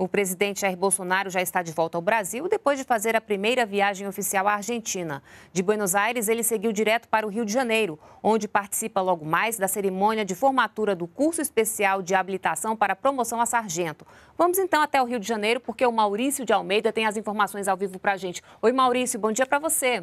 O presidente Jair Bolsonaro já está de volta ao Brasil depois de fazer a primeira viagem oficial à Argentina. De Buenos Aires, ele seguiu direto para o Rio de Janeiro, onde participa logo mais da cerimônia de formatura do curso especial de habilitação para promoção a sargento. Vamos então até o Rio de Janeiro, porque o Maurício de Almeida tem as informações ao vivo para a gente. Oi, Maurício, bom dia para você.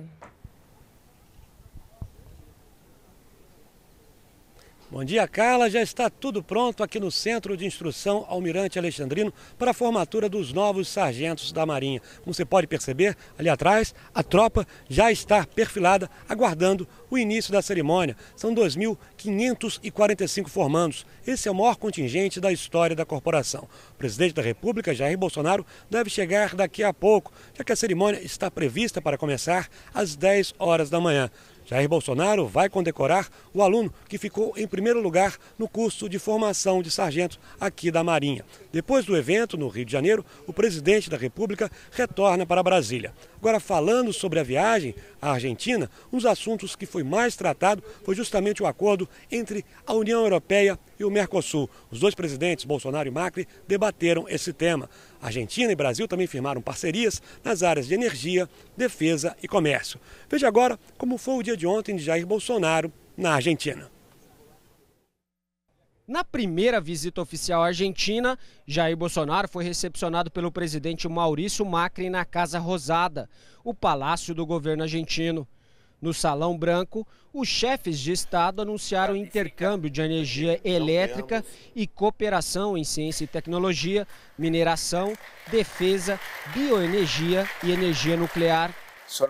Bom dia, Carla. Já está tudo pronto aqui no Centro de Instrução Almirante Alexandrino para a formatura dos novos sargentos da Marinha. Como você pode perceber, ali atrás, a tropa já está perfilada, aguardando o início da cerimônia. São 2.545 formandos. Esse é o maior contingente da história da corporação. O presidente da República, Jair Bolsonaro, deve chegar daqui a pouco, já que a cerimônia está prevista para começar às 10 horas da manhã. Jair Bolsonaro vai condecorar o aluno que ficou em primeiro lugar no curso de formação de sargento aqui da Marinha. Depois do evento, no Rio de Janeiro, o presidente da República retorna para Brasília. Agora, falando sobre a viagem à Argentina, um dos assuntos que foi mais tratado foi justamente o acordo entre a União Europeia e o Mercosul. Os dois presidentes, Bolsonaro e Macri, debateram esse tema. Argentina e Brasil também firmaram parcerias nas áreas de energia, defesa e comércio. Veja agora como foi o dia de ontem de Jair Bolsonaro na Argentina. Na primeira visita oficial à Argentina, Jair Bolsonaro foi recepcionado pelo presidente Maurício Macri na Casa Rosada, o palácio do governo argentino. No Salão Branco, os chefes de Estado anunciaram intercâmbio de energia elétrica e cooperação em ciência e tecnologia, mineração, defesa, bioenergia e energia nuclear são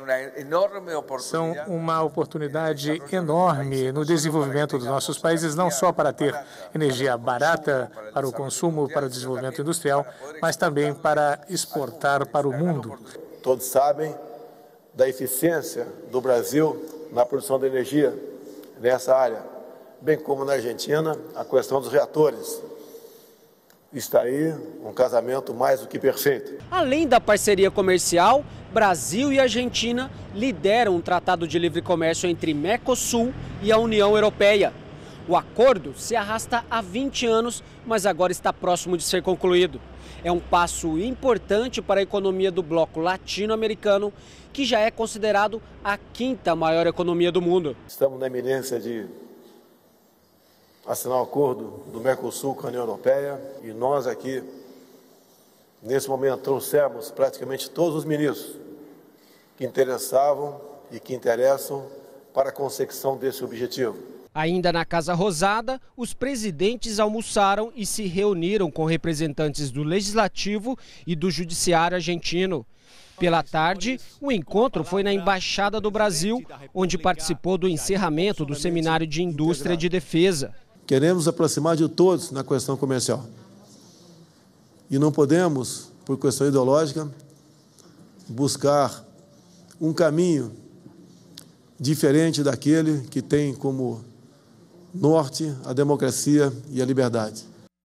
uma oportunidade enorme no desenvolvimento dos nossos países, não só para ter energia barata para o consumo, para o desenvolvimento industrial, mas também para exportar para o mundo. Todos sabem da eficiência do Brasil na produção de energia nessa área, bem como na Argentina, a questão dos reatores. Está aí um casamento mais do que perfeito. Além da parceria comercial, Brasil e Argentina lideram um tratado de livre comércio entre Mercosul e a União Europeia. O acordo se arrasta há 20 anos, mas agora está próximo de ser concluído. É um passo importante para a economia do bloco latino-americano, que já é considerado a quinta maior economia do mundo. Estamos na eminência de assinar o acordo do Mercosul com a União Europeia e nós aqui Nesse momento trouxemos praticamente todos os ministros que interessavam e que interessam para a consecução desse objetivo. Ainda na Casa Rosada, os presidentes almoçaram e se reuniram com representantes do Legislativo e do Judiciário argentino. Pela tarde, o encontro foi na Embaixada do Brasil, onde participou do encerramento do Seminário de Indústria de Defesa. Queremos aproximar de todos na questão comercial. E não podemos, por questão ideológica, buscar um caminho diferente daquele que tem como norte a democracia e a liberdade.